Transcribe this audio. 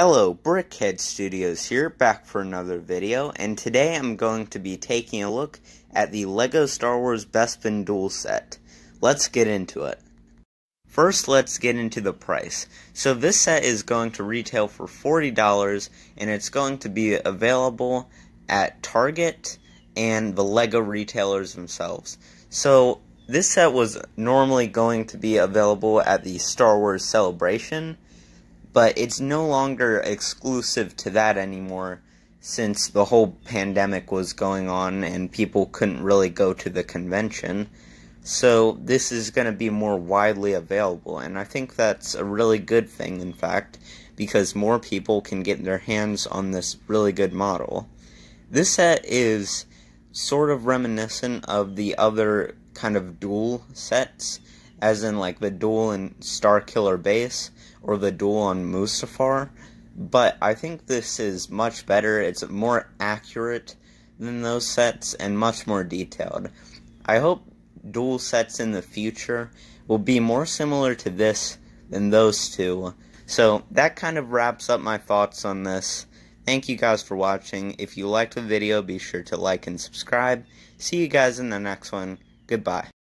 Hello, Brickhead Studios here, back for another video, and today I'm going to be taking a look at the LEGO Star Wars Bespin Duel Set. Let's get into it. First, let's get into the price. So this set is going to retail for $40, and it's going to be available at Target and the LEGO retailers themselves. So this set was normally going to be available at the Star Wars Celebration, but it's no longer exclusive to that anymore since the whole pandemic was going on and people couldn't really go to the convention. So this is going to be more widely available, and I think that's a really good thing, in fact, because more people can get their hands on this really good model. This set is sort of reminiscent of the other kind of dual sets, as in like the duel in Star Killer Base or the duel on Mustafar, but I think this is much better. It's more accurate than those sets and much more detailed. I hope duel sets in the future will be more similar to this than those two. So that kind of wraps up my thoughts on this. Thank you guys for watching. If you liked the video, be sure to like and subscribe. See you guys in the next one. Goodbye.